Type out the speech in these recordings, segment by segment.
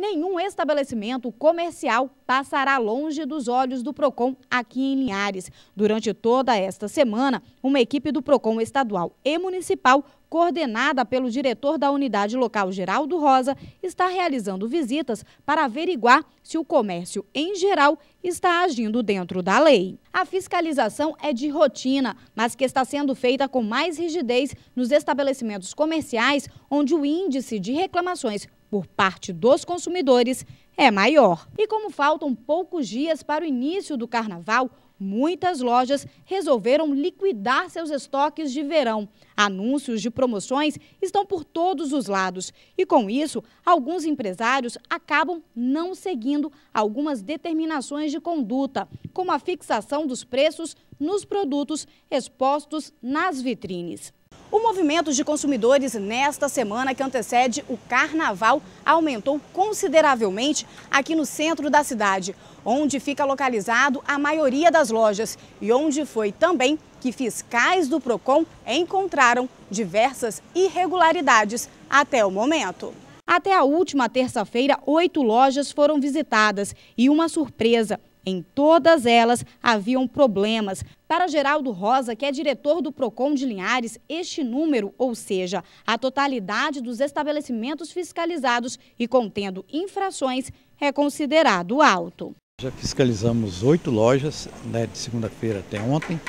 nenhum estabelecimento comercial passará longe dos olhos do PROCON aqui em Linhares. Durante toda esta semana, uma equipe do PROCON estadual e municipal coordenada pelo diretor da unidade local Geraldo Rosa, está realizando visitas para averiguar se o comércio em geral está agindo dentro da lei. A fiscalização é de rotina, mas que está sendo feita com mais rigidez nos estabelecimentos comerciais onde o índice de reclamações por parte dos consumidores é maior. E como faltam poucos dias para o início do carnaval, muitas lojas resolveram liquidar seus estoques de verão. Anúncios de promoções estão por todos os lados e, com isso, alguns empresários acabam não seguindo algumas determinações de conduta, como a fixação dos preços nos produtos expostos nas vitrines. O movimento de consumidores nesta semana que antecede o carnaval aumentou consideravelmente aqui no centro da cidade, onde fica localizado a maioria das lojas e onde foi também que fiscais do Procon encontraram diversas irregularidades até o momento. Até a última terça-feira, oito lojas foram visitadas e uma surpresa. Em todas elas haviam problemas. Para Geraldo Rosa, que é diretor do PROCON de Linhares, este número, ou seja, a totalidade dos estabelecimentos fiscalizados e contendo infrações, é considerado alto. Já fiscalizamos oito lojas, né, de segunda-feira até ontem.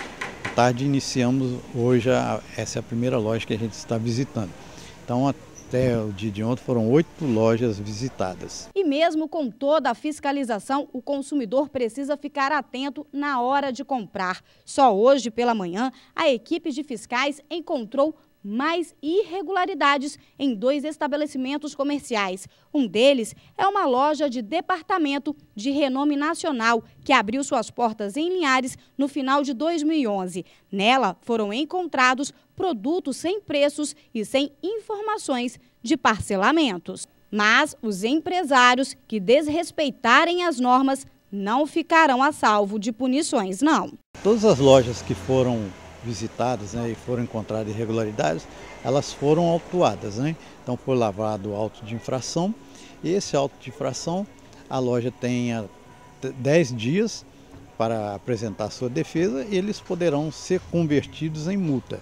À tarde iniciamos, hoje, a, essa é a primeira loja que a gente está visitando. Então, até o dia de ontem foram oito lojas visitadas. E mesmo com toda a fiscalização, o consumidor precisa ficar atento na hora de comprar. Só hoje pela manhã, a equipe de fiscais encontrou mais irregularidades em dois estabelecimentos comerciais. Um deles é uma loja de departamento de renome nacional que abriu suas portas em Linhares no final de 2011. Nela foram encontrados produtos sem preços e sem informações de parcelamentos. Mas os empresários que desrespeitarem as normas não ficarão a salvo de punições, não. Todas as lojas que foram visitadas né, e foram encontradas irregularidades, elas foram autuadas. Né? Então foi lavado o auto de infração e esse auto de infração a loja tem 10 ah, dias para apresentar sua defesa e eles poderão ser convertidos em multa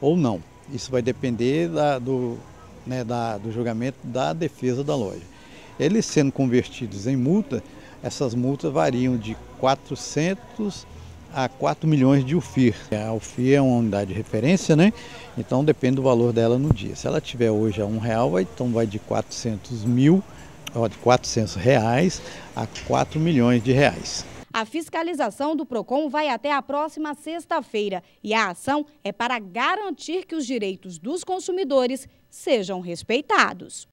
ou não. Isso vai depender da, do, né, da, do julgamento da defesa da loja. Eles sendo convertidos em multa, essas multas variam de 400 a 4 milhões de UFIR. A UFIR é uma unidade de referência, né? Então depende do valor dela no dia. Se ela tiver hoje a um real, então vai de 400 mil, ó, de 400 reais a 4 milhões de reais. A fiscalização do PROCON vai até a próxima sexta-feira e a ação é para garantir que os direitos dos consumidores sejam respeitados.